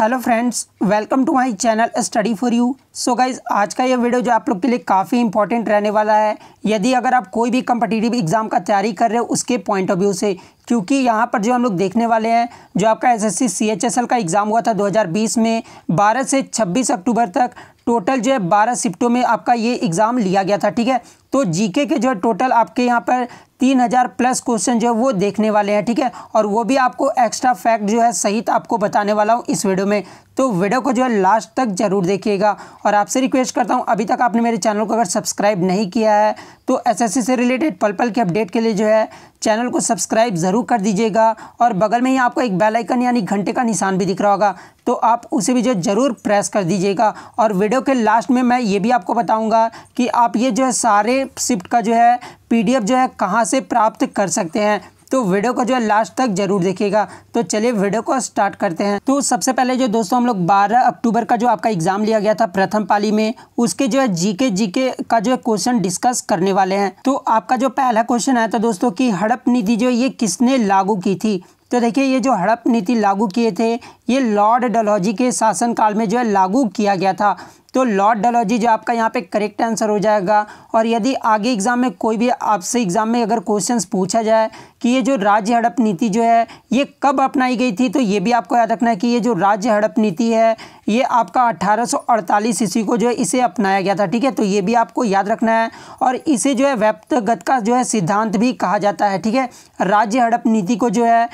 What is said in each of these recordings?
hello friends welcome to my channel study for you so guys आज का ये video जो आप लोग के लिए काफ़ी इंपॉर्टेंट रहने वाला है यदि अगर आप कोई भी कम्पटिटिव एग्ज़ाम का तैयारी कर रहे हो उसके पॉइंट ऑफ व्यू से क्योंकि यहाँ पर जो हम लोग देखने वाले हैं जो आपका एसएससी सीएचएसएल का एग्ज़ाम हुआ था 2020 में 12 से 26 अक्टूबर तक टोटल जो है 12 शिफ्टों में आपका ये एग्ज़ाम लिया गया था ठीक है तो जीके के जो है टोटल आपके यहाँ पर तीन हज़ार प्लस क्वेश्चन जो है वो देखने वाले हैं ठीक है और वो भी आपको एक्स्ट्रा फैक्ट जो है सहित आपको बताने वाला हूँ इस वीडियो में तो वीडियो को जो है लास्ट तक जरूर देखिएगा और आपसे रिक्वेस्ट करता हूँ अभी तक आपने मेरे चैनल को अगर सब्सक्राइब नहीं किया है तो एसएससी से रिलेटेड पल पल के अपडेट के लिए जो है चैनल को सब्सक्राइब ज़रूर कर दीजिएगा और बगल में ही आपको एक बेल आइकन यानी घंटे का निशान भी दिख रहा होगा तो आप उसे भी जो ज़रूर प्रेस कर दीजिएगा और वीडियो के लास्ट में मैं ये भी आपको बताऊँगा कि आप ये जो है सारे शिफ्ट का जो है पीडीएफ जो है कहाँ से प्राप्त कर सकते हैं तो वीडियो को जो है लास्ट तक जरूर देखिएगा तो चलिए वीडियो को स्टार्ट करते हैं तो सबसे पहले जो दोस्तों हम लोग 12 अक्टूबर का जो आपका एग्जाम लिया गया था प्रथम पाली में उसके जो है जीके जीके का जो है क्वेश्चन डिस्कस करने वाले हैं तो आपका जो पहला क्वेश्चन आया था दोस्तों की हड़प नीति जो ये किसने लागू की थी तो देखिए ये जो हड़प नीति लागू किए थे ये लॉर्ड डलहौजी के शासनकाल में जो है लागू किया गया था तो लॉर्ड डलॉजी जो आपका यहाँ पे करेक्ट आंसर हो जाएगा और यदि आगे एग्ज़ाम में कोई भी आपसे एग्ज़ाम में अगर क्वेश्चंस पूछा जाए कि ये जो राज्य हड़प नीति जो है ये कब अपनाई गई थी तो ये भी आपको याद रखना है कि ये जो राज्य हड़प नीति है ये आपका 1848 ईस्वी को जो है इसे अपनाया गया था ठीक है तो ये भी आपको याद रखना है और इसे जो है व्यप्तगत का जो है सिद्धांत भी कहा जाता है ठीक है राज्य हड़प नीति को जो है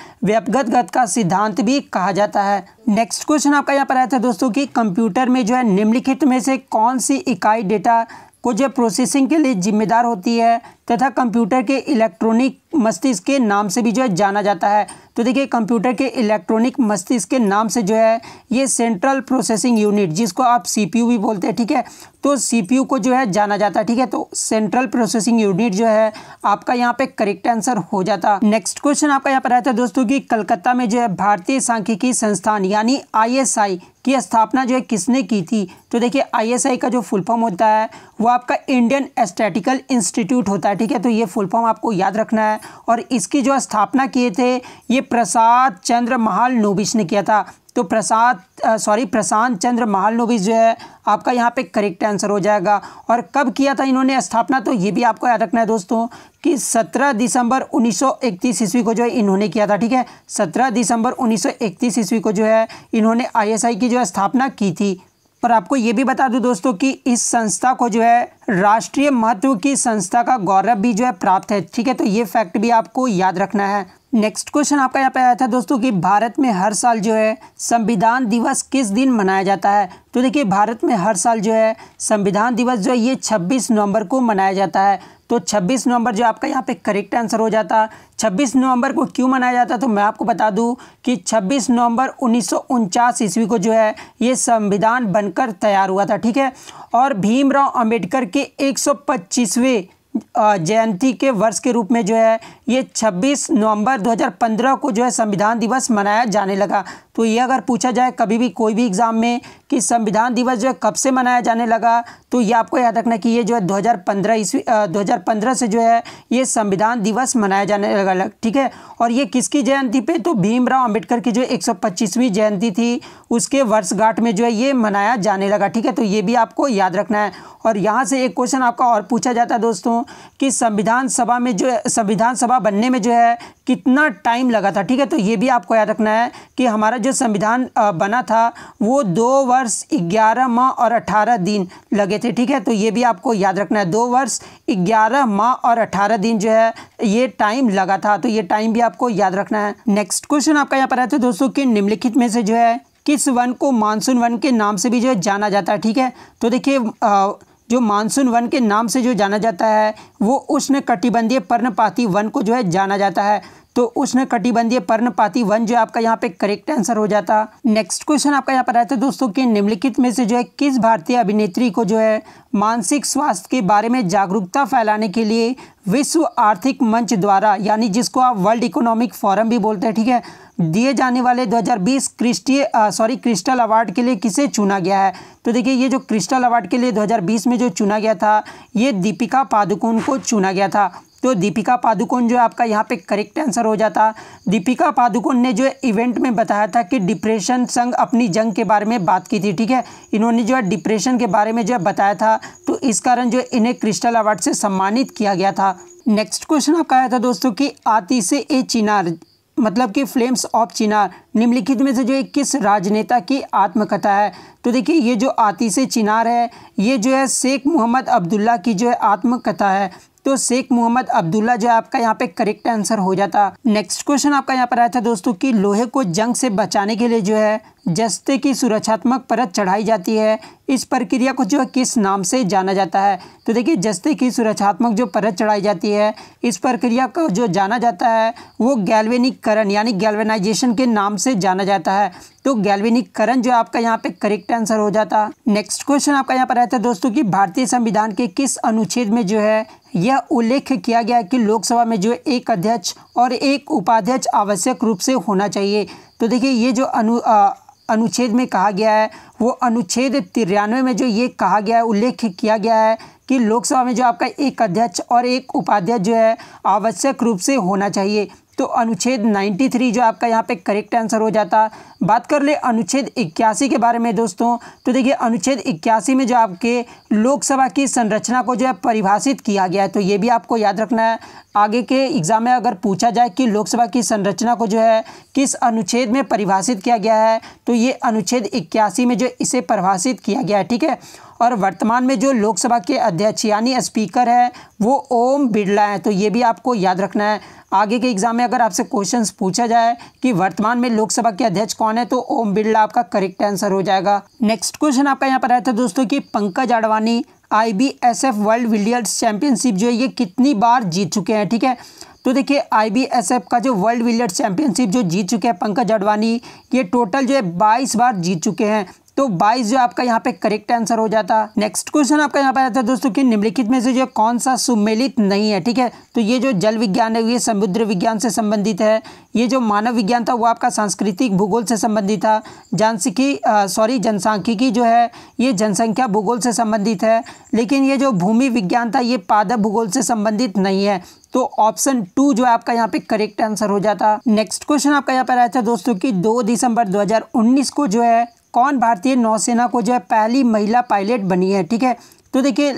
गत का सिद्धांत भी कहा जाता है नेक्स्ट क्वेश्चन आपका यहाँ पर आया था दोस्तों कि कंप्यूटर में जो है निम्नलिखित में से कौन सी इकाई डेटा को जो प्रोसेसिंग के लिए जिम्मेदार होती है तथा कंप्यूटर के इलेक्ट्रॉनिक मस्तिष्क के नाम से भी जो है जाना जाता है तो देखिए कंप्यूटर के इलेक्ट्रॉनिक मस्तिष्क के नाम से जो है ये सेंट्रल प्रोसेसिंग यूनिट जिसको आप सीपीयू भी बोलते हैं ठीक है तो सीपीयू को जो है जाना जाता है ठीक है तो सेंट्रल प्रोसेसिंग यूनिट जो है आपका यहाँ पे करेक्ट आंसर हो जाता नेक्स्ट क्वेश्चन आपका यहाँ पर रहता है दोस्तों की कलकत्ता में जो है भारतीय सांख्यिकी संस्थान यानी आई की स्थापना जो है किसने की थी तो देखिए आईएसआई का जो फुल फॉर्म होता है वो आपका इंडियन एस्टेटिकल इंस्टीट्यूट होता है ठीक है तो ये फुल फॉर्म आपको याद रखना है और इसकी जो स्थापना किए थे ये प्रसाद चंद्र महाल नोबिश ने किया था तो प्रसाद सॉरी प्रशांत चंद्र महालनोबिस जो है आपका यहाँ पे करेक्ट आंसर हो जाएगा और कब किया था इन्होंने स्थापना तो ये भी आपको याद रखना है दोस्तों कि 17 दिसंबर 1931 ईस्वी को जो है इन्होंने किया था ठीक है 17 दिसंबर 1931 ईस्वी को जो है इन्होंने आईएसआई की जो है स्थापना की थी और आपको ये भी बता दूं दोस्तों कि इस संस्था को जो है राष्ट्रीय महत्व की संस्था का गौरव भी जो है प्राप्त है ठीक है तो ये फैक्ट भी आपको याद रखना है नेक्स्ट क्वेश्चन आपका यहाँ पे आया था दोस्तों कि भारत में हर साल जो है संविधान दिवस किस दिन मनाया जाता है तो देखिए भारत में हर साल जो है संविधान दिवस जो है ये छब्बीस नवंबर को मनाया जाता है तो 26 नवंबर जो आपका यहाँ पे करेक्ट आंसर हो जाता 26 नवंबर को क्यों मनाया जाता तो मैं आपको बता दूं कि 26 नवंबर उन्नीस ईस्वी को जो है ये संविधान बनकर तैयार हुआ था ठीक है और भीमराव अंबेडकर के 125वें जयंती के वर्ष के रूप में जो है ये 26 नवंबर 2015 को जो है संविधान दिवस मनाया जाने लगा तो ये अगर पूछा जाए कभी भी कोई भी एग्ज़ाम में कि संविधान दिवस जो है कब से मनाया जाने लगा तो ये आपको याद रखना कि ये जो है 2015 ईस्वी दो से जो है ये संविधान दिवस मनाया जाने लगा ठीक है और ये किसकी जयंती पे तो भीमराव अंबेडकर की जो 125वीं जयंती थी उसके वर्षगांठ में जो है ये मनाया जाने लगा ठीक है तो ये भी आपको याद रखना है और यहाँ से एक क्वेश्चन आपका और पूछा जाता है दोस्तों कि संविधान सभा में जो संविधान सभा बनने में जो है कितना टाइम लगा था ठीक है तो ये भी आपको याद रखना है कि हमारा जो संविधान बना था वो दो वर्ष ग्यारह माह और अठारह दिन लगे थे ठीक है तो ये भी आपको याद रखना है दो वर्ष ग्यारह माह और अठारह दिन जो है ये टाइम लगा था तो ये टाइम भी आपको याद रखना है नेक्स्ट क्वेश्चन आपका यहाँ पर आया था दोस्तों कि निम्नलिखित में से जो है किस वन को मानसून वन के नाम से भी जो है जाना जाता है ठीक है तो देखिए जो मानसून वन के नाम से जो जाना जाता है वो उष्ण कटिबंधीय पर्णपाती वन को जो है जाना जाता है तो उसने कटिबंधीय पर्णपाती वन जो आपका यहाँ पे करेक्ट आंसर हो जाता नेक्स्ट क्वेश्चन आपका यहाँ पर रहता है दोस्तों कि निम्नलिखित में से जो है किस भारतीय अभिनेत्री को जो है मानसिक स्वास्थ्य के बारे में जागरूकता फैलाने के लिए विश्व आर्थिक मंच द्वारा यानी जिसको आप वर्ल्ड इकोनॉमिक फोरम भी बोलते हैं ठीक है दिए जाने वाले 2020 क्रिस्टीय सॉरी क्रिस्टल अवार्ड के लिए किसे चुना गया है तो देखिए ये जो क्रिस्टल अवार्ड के लिए 2020 में जो चुना गया था ये दीपिका पादुकोण को चुना गया था तो दीपिका पादुकोण जो है आपका यहाँ पे करेक्ट आंसर हो जाता दीपिका पादुकोण ने जो इवेंट में बताया था कि डिप्रेशन संग अपनी जंग के बारे में बात की थी ठीक है इन्होंने जो है डिप्रेशन के बारे में जो है बताया था तो इस कारण जो इन्हें क्रिस्टल अवार्ड से सम्मानित किया गया था नेक्स्ट क्वेश्चन आपका आया था दोस्तों कि आती से ए चिनार मतलब कि फ्लेम्स ऑफ चिनार निम्नलिखित में से जो है किस राजनेता की आत्मकथा है तो देखिए ये जो आतिश चिनार है ये जो है शेख मोहम्मद अब्दुल्ला की जो है आत्मकथा है तो शेख मोहम्मद अब्दुल्ला जो आपका यहाँ पे करेक्ट आंसर हो जाता नेक्स्ट क्वेश्चन आपका यहाँ पर आया था दोस्तों कि लोहे को जंग से बचाने के लिए जो है जस्ते की सुरक्षात्मक परत चढ़ाई जाती है इस प्रक्रिया को जो किस नाम से जाना जाता है तो देखिए जस्ते की सुरक्षात्मक जो परत चढ़ाई जाती है इस प्रक्रिया को जो जाना जाता है वो गैल्वेनिकरण यानी गैल्वेनाइजेशन के नाम से जाना जाता है तो गैल्वेनिकरण जो आपका यहाँ पे करेक्ट आंसर हो जाता नेक्स्ट क्वेश्चन आपका यहाँ पर रहता है दोस्तों कि भारतीय संविधान के किस अनुच्छेद में जो है यह उल्लेख किया गया कि लोकसभा में जो एक अध्यक्ष और एक उपाध्यक्ष आवश्यक रूप से होना चाहिए तो देखिए ये जो अनु आ, अनुच्छेद में कहा गया है वो अनुच्छेद तिरानवे में जो ये कहा गया है उल्लेख किया गया है कि लोकसभा में जो आपका एक अध्यक्ष और एक उपाध्यक्ष जो है आवश्यक रूप से होना चाहिए तो अनुच्छेद 93 जो आपका यहाँ पे करेक्ट आंसर हो जाता बात कर ले अनुच्छेद इक्यासी के बारे में दोस्तों तो देखिए अनुच्छेद इक्यासी में जो आपके लोकसभा की संरचना को जो है परिभाषित किया गया है तो ये भी आपको याद रखना है आगे के एग्जाम में अगर पूछा जाए कि लोकसभा की संरचना को जो है किस अनुच्छेद में परिभाषित किया गया है तो ये अनुच्छेद इक्यासी में जो इसे परिभाषित किया गया है ठीक है और वर्तमान में जो लोकसभा के अध्यक्ष यानी स्पीकर है वो ओम बिरला है तो ये भी आपको याद रखना है आगे के एग्जाम में अगर आपसे क्वेश्चन पूछा जाए कि वर्तमान में लोकसभा के अध्यक्ष कौन है तो ओम बिरला आपका करेक्ट आंसर हो जाएगा नेक्स्ट क्वेश्चन आपका यहाँ पर आया था दोस्तों की Pankaj Advani I world billiards championship जो है ये कितनी बार जीत चुके हैं ठीक है तो देखिए आईबीएसएफ का जो वर्ल्ड विलियर्स चैंपियनशिप जो जीत चुके हैं पंकज अडवाणी ये टोटल जो है बाईस बार जीत चुके हैं तो 22 जो आपका यहाँ पे करेक्ट आंसर हो जाता नेक्स्ट क्वेश्चन आपका यहाँ पे आता है दोस्तों कि निम्नलिखित में से जो कौन सा सुमेलित नहीं है ठीक है तो ये जो जल विज्ञान है ये समुद्र विज्ञान से संबंधित है ये जो मानव विज्ञान था वो आपका सांस्कृतिक भूगोल से संबंधित था जानसिकी सॉरी जनसांख्यिकी जो है ये जनसंख्या भूगोल से संबंधित है लेकिन ये जो भूमि विज्ञान था ये पादप भूगोल से संबंधित नहीं है तो ऑप्शन टू जो आपका यहाँ पे करेक्ट आंसर हो जाता नेक्स्ट क्वेश्चन आपका यहाँ पर आया था दोस्तों कि 2 दिसंबर 2019 को जो है कौन भारतीय नौसेना को जो है पहली महिला पायलट बनी है ठीक है तो देखिए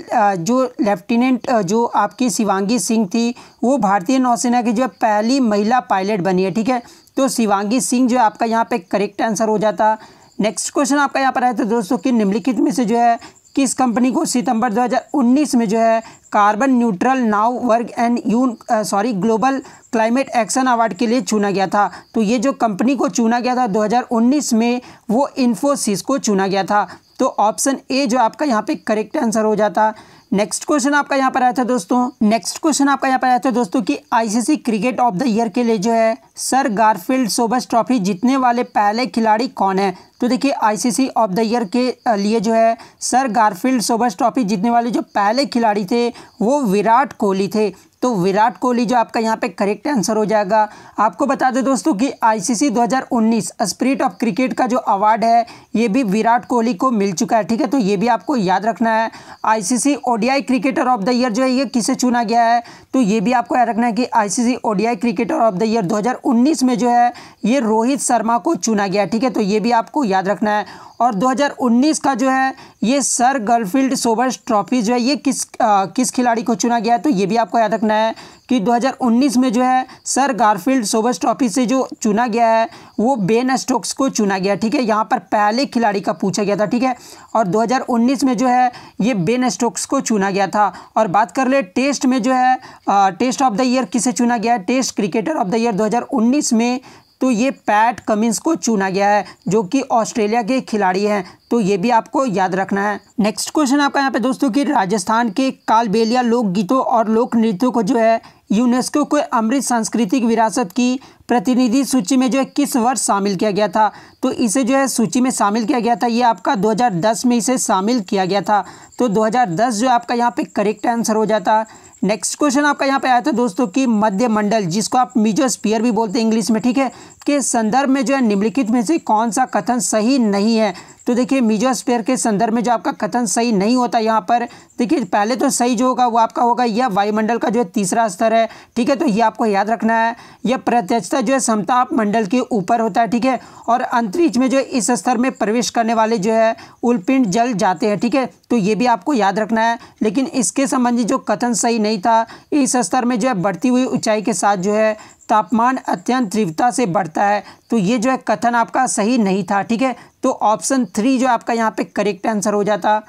जो लेफ्टिनेंट जो आपकी शिवांगी सिंह थी वो भारतीय नौसेना की जो है पहली महिला पायलट बनी है ठीक है तो शिवांगी सिंह जो आपका यहाँ पे करेक्ट आंसर हो जाता नेक्स्ट क्वेश्चन आपका यहाँ पर आया तो दोस्तों कि निम्नलिखित में से जो है किस कंपनी को सितंबर 2019 में जो है कार्बन न्यूट्रल नाव वर्ग एंड यून सॉरी ग्लोबल क्लाइमेट एक्शन अवार्ड के लिए चुना गया था तो ये जो कंपनी को चुना गया था 2019 में वो इन्फोसिस को चुना गया था तो ऑप्शन ए जो आपका यहाँ पे करेक्ट आंसर हो जाता नेक्स्ट क्वेश्चन आपका यहाँ पर आया था दोस्तों नेक्स्ट क्वेश्चन आपका यहाँ पर आया था दोस्तों कि ICC cricket of the year के लिए जो है सर गारफील्ड सोबस ट्रॉफी जीतने वाले पहले खिलाड़ी कौन है तो देखिए आईसीसी ऑफ द ईयर के लिए जो है सर गारफील्ड सोबर्स ट्रॉफी जीतने वाले जो पहले खिलाड़ी थे वो विराट कोहली थे तो विराट कोहली जो आपका यहाँ पे करेक्ट आंसर हो जाएगा आपको बता दें दोस्तों कि आईसीसी 2019 स्पिरिट ऑफ क्रिकेट का जो अवार्ड है ये भी विराट कोहली को मिल चुका है ठीक है तो ये भी आपको याद रखना है ICC ODI cricketer of the year जो है ये किसे चुना गया है तो ये भी आपको याद रखना है कि I ODI cricketer of the year दो में जो है ये रोहित शर्मा को चुना गया ठीक है तो ये भी आपको याद रखना है और 2019 का जो है ये सर गर्लफील्ड सोबर्स ट्रॉफी जो है ये किस आ, किस खिलाड़ी को चुना गया है तो ये भी आपको याद रखना है कि 2019 में जो है सर गारफील्ड सोबर्स ट्रॉफी से जो चुना गया है वो बेन स्टोक्स को चुना गया ठीक है यहाँ पर पहले खिलाड़ी का पूछा गया था ठीक है और 2019 में जो है ये बेन स्टोक्स को चुना गया था और बात कर ले टेस्ट में जो है आ, टेस्ट ऑफ द ईयर किसे चुना गया है test cricketer of the year 2019 में तो ये पैट कमिंस को चुना गया है जो कि ऑस्ट्रेलिया के खिलाड़ी हैं तो ये भी आपको याद रखना है नेक्स्ट क्वेश्चन आपका यहाँ पे दोस्तों कि राजस्थान के कालबेलिया लोकगीतों और लोक नृत्यों को जो है यूनेस्को को अमृत सांस्कृतिक विरासत की प्रतिनिधि सूची में जो है किस वर्ष शामिल किया गया था तो इसे जो है सूची में शामिल किया गया था ये आपका 2010 में इसे शामिल किया गया था तो 2010 जो आपका यहाँ पे करेक्ट आंसर हो जाता है नेक्स्ट क्वेश्चन आपका यहाँ पे आया था दोस्तों कि मध्य मंडल जिसको आप स्पियर भी बोलते हैं इंग्लिश में ठीक है के संदर्भ में जो है निम्नलिखित में से कौन सा कथन सही नहीं है तो देखिए मीजो स्पेयर के संदर्भ में जो आपका कथन सही नहीं होता यहाँ पर देखिए पहले तो सही जो होगा वो आपका होगा यह वायुमंडल का जो है तीसरा स्तर है ठीक है तो ये आपको याद रखना है यह प्रत्यक्षता जो है समताप मंडल के ऊपर होता है ठीक है और अंतरिक्ष में जो इस स्तर में प्रवेश करने वाले जो है उलपिंड जल जाते हैं ठीक है तो ये भी आपको याद रखना है लेकिन इसके संबंधी जो कथन सही नहीं था इस स्तर में जो है बढ़ती हुई ऊंचाई के साथ जो है तापमान अत्यंत तीव्रता से बढ़ता है तो ये जो है कथन आपका सही नहीं था ठीक है तो ऑप्शन थ्री जो आपका यहाँ पे करेक्ट आंसर हो जाता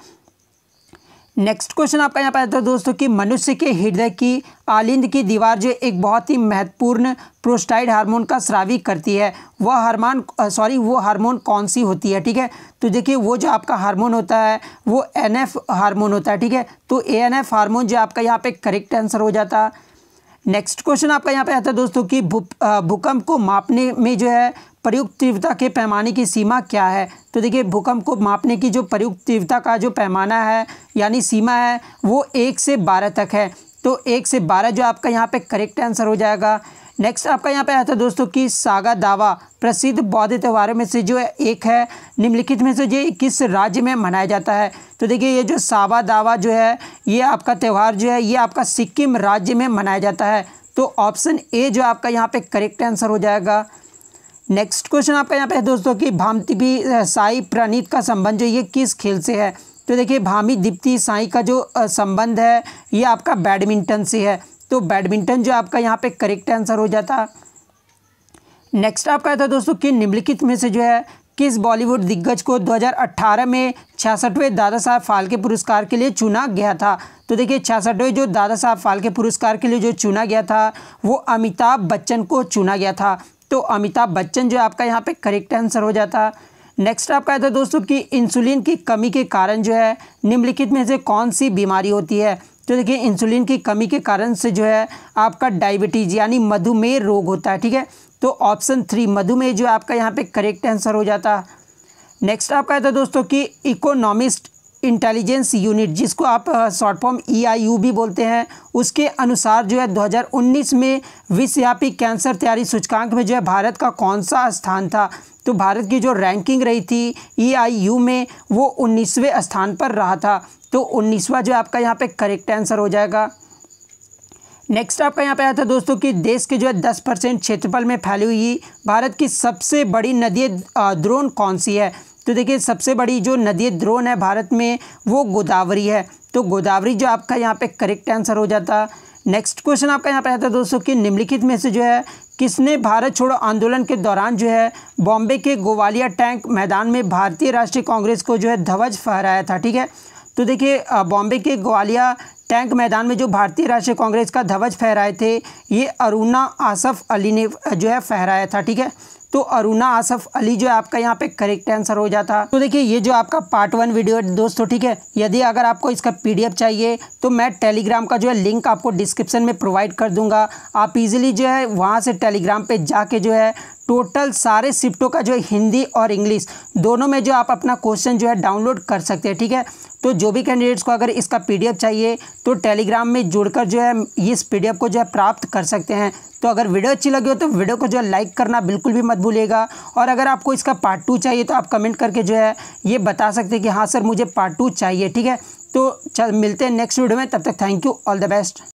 नेक्स्ट क्वेश्चन आपका यहाँ पर आता है दोस्तों कि मनुष्य के हृदय की आलिंद की दीवार जो एक बहुत ही महत्वपूर्ण प्रोस्टाइड हार्मोन का स्रावी करती है वह हार्मोन सॉरी वो हार्मोन कौन सी होती है ठीक है तो देखिए वो जो आपका हार्मोन होता है वो एनएफ हार्मोन होता है ठीक है तो एएनएफ हार्मोन जो आपका यहाँ पे करेक्ट आंसर हो जाता है नेक्स्ट क्वेश्चन आपका यहाँ पे आता है दोस्तों कि भूकंप को मापने में जो है प्रयुक्त तीव्रता के पैमाने की सीमा क्या है तो देखिए भूकंप को मापने की जो प्रयुक्त तीव्रता का जो पैमाना है यानी सीमा है वो एक से बारह तक है तो एक से बारह जो आपका यहाँ पे करेक्ट आंसर हो जाएगा नेक्स्ट आपका यहाँ पे आया था दोस्तों कि सागा दावा प्रसिद्ध बौद्ध त्योहारों में से जो एक है निम्नलिखित में से ये किस राज्य में मनाया जाता है तो देखिए ये जो सावा दावा जो है ये आपका त्यौहार जो है ये आपका सिक्किम राज्य में मनाया जाता है तो ऑप्शन ए जो आपका यहाँ पे करेक्ट आंसर हो जाएगा नेक्स्ट क्वेश्चन आपका यहाँ पे है दोस्तों कि भामतिपी साई प्रणीत का संबंध जो ये किस खेल से है तो देखिए भामी दीप्ति साई का जो संबंध है ये आपका बैडमिंटन से है तो बैडमिंटन जो आपका यहाँ पे करेक्ट आंसर हो जाता नेक्स्ट आपका था तो दोस्तों कि निम्नलिखित में से जो है किस बॉलीवुड दिग्गज को 2018 में छियासठवें दादा साहब फाल्के पुरस्कार के लिए चुना गया था तो देखिए छियासठवें जो दादा साहब फाल्के पुरस्कार के लिए जो चुना गया था वो अमिताभ बच्चन को चुना गया था तो अमिताभ बच्चन जो आपका यहाँ पे करेक्ट आंसर हो जाता नेक्स्ट आपका था तो दोस्तों कि इंसुलिन की कमी के कारण जो है निम्नलिखित में से कौन सी बीमारी होती है तो देखिए इंसुलिन की कमी के कारण से जो है आपका डायबिटीज यानी मधुमेह रोग होता है ठीक है तो ऑप्शन थ्री मधुमेह जो आपका यहाँ पे करेक्ट आंसर हो जाता नेक्स्ट आपका आता तो दोस्तों कि इकोनॉमिस्ट इंटेलिजेंस यूनिट जिसको आप शॉर्ट फॉर्म ई भी बोलते हैं उसके अनुसार जो है 2019 में विश्वव्यापी कैंसर तैयारी सूचकांक में जो है भारत का कौन सा स्थान था तो भारत की जो रैंकिंग रही थी ई e में वो उन्नीसवें स्थान पर रहा था तो उन्नीसवा जो आपका यहाँ पे करेक्ट आंसर हो जाएगा नेक्स्ट आपका यहाँ पे आया था दोस्तों कि देश के जो है दस परसेंट क्षेत्रफल में फैली हुई भारत की सबसे बड़ी नदी द्रोण कौन सी है तो देखिए सबसे बड़ी जो नदी द्रोण है भारत में वो गोदावरी है तो गोदावरी जो आपका यहाँ पे करेक्ट आंसर हो जाता नेक्स्ट क्वेश्चन आपका यहाँ पे आया था दोस्तों कि निम्नलिखित में से जो है किसने भारत छोड़ो आंदोलन के दौरान जो है बॉम्बे के गोवालिया टैंक मैदान में भारतीय राष्ट्रीय कांग्रेस को जो है ध्वज फहराया था ठीक है तो देखिए बॉम्बे के ग्वालिया टैंक मैदान में जो भारतीय राष्ट्रीय कांग्रेस का ध्वज फहराए थे ये अरुणा आसफ अली ने जो है फहराया था ठीक है तो अरुणा आसफ अली जो है आपका यहाँ पे करेक्ट आंसर हो जाता तो देखिए ये जो आपका पार्ट वन वीडियो है दोस्तों ठीक है यदि अगर आपको इसका पीडीएफ चाहिए तो मैं टेलीग्राम का जो है लिंक आपको डिस्क्रिप्शन में प्रोवाइड कर दूंगा आप इजीली जो है वहाँ से टेलीग्राम पे जाके जो है टोटल सारे शिफ्टों का जो है हिंदी और इंग्लिश दोनों में जो आप अपना क्वेश्चन जो है डाउनलोड कर सकते हैं ठीक है तो जो भी कैंडिडेट्स को अगर इसका पीडीएफ चाहिए तो टेलीग्राम में जुड़कर जो है इस पीडीएफ को जो है प्राप्त कर सकते हैं तो अगर वीडियो अच्छी लगी हो तो वीडियो को जो है लाइक करना बिल्कुल भी मत भूलिएगा और अगर आपको इसका पार्ट टू चाहिए तो आप कमेंट करके जो है ये बता सकते हैं कि हाँ सर मुझे पार्ट टू चाहिए ठीक है तो चल मिलते हैं नेक्स्ट वीडियो में तब तक thank you all the best